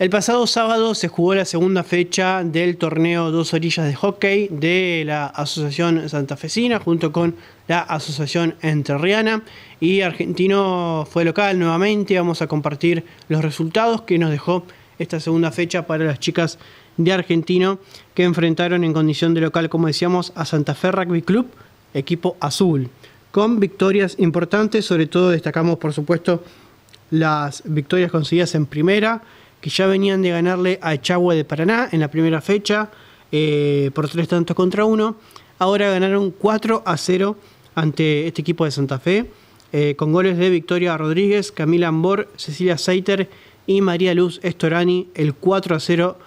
El pasado sábado se jugó la segunda fecha del torneo Dos Orillas de Hockey de la Asociación Santafesina junto con la Asociación Enterriana y Argentino fue local nuevamente. Vamos a compartir los resultados que nos dejó esta segunda fecha para las chicas de Argentino que enfrentaron en condición de local, como decíamos, a Santa Fe Rugby Club, equipo azul, con victorias importantes, sobre todo destacamos por supuesto las victorias conseguidas en primera, que ya venían de ganarle a Echagüe de Paraná en la primera fecha eh, por tres tantos contra uno. Ahora ganaron 4 a 0 ante este equipo de Santa Fe, eh, con goles de Victoria Rodríguez, Camila Ambor, Cecilia Seiter y María Luz Estorani, el 4 a 0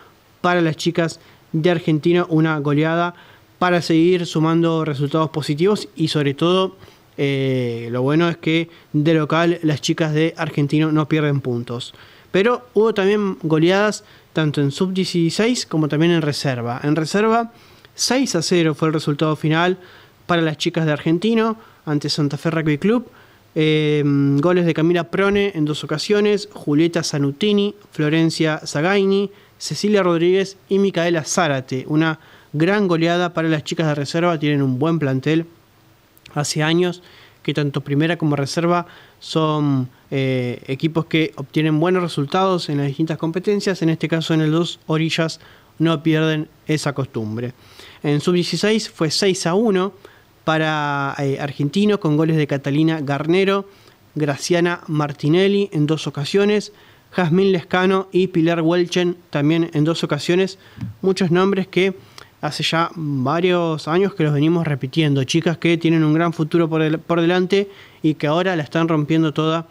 para las chicas de Argentina, una goleada para seguir sumando resultados positivos y sobre todo eh, lo bueno es que de local las chicas de Argentino no pierden puntos. Pero hubo también goleadas tanto en sub-16 como también en reserva. En reserva, 6 a 0 fue el resultado final para las chicas de Argentino ante Santa Fe Rugby Club. Em, goles de Camila Prone en dos ocasiones, Julieta Zanutini, Florencia Zagaini, Cecilia Rodríguez y Micaela Zárate. Una gran goleada para las chicas de reserva, tienen un buen plantel hace años que tanto primera como reserva son eh, equipos que obtienen buenos resultados en las distintas competencias, en este caso en el dos orillas no pierden esa costumbre. En sub-16 fue 6 a 1 para eh, Argentino con goles de Catalina Garnero, Graciana Martinelli en dos ocasiones, Jazmín Lescano y Pilar Welchen también en dos ocasiones, muchos nombres que hace ya varios años que los venimos repitiendo. Chicas que tienen un gran futuro por, delante y que ahora la están rompiendo toda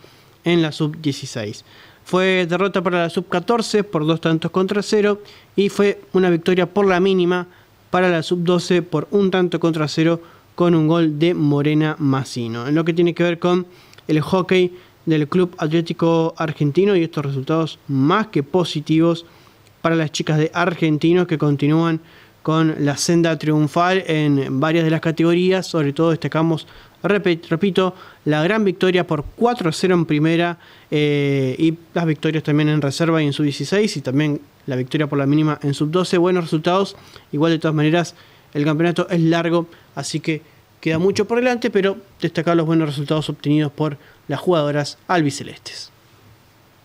en la sub-16. Fue derrota para la sub-14 por dos tantos contra cero y fue una victoria por la mínima para la sub-12 por un tanto contra cero con un gol de Morena Massino. En lo que tiene que ver con el hockey del Club Atlético Argentino y estos resultados más que positivos para las chicas de Argentinos que continúan con la senda triunfal en varias de las categorías, sobre todo destacamos, repito, la gran victoria por 4-0 en primera eh, y las victorias también en reserva y en sub-16 y también la victoria por la mínima en sub-12, buenos resultados, igual de todas maneras el campeonato es largo, así que queda mucho por delante, pero destacar los buenos resultados obtenidos por las jugadoras albicelestes.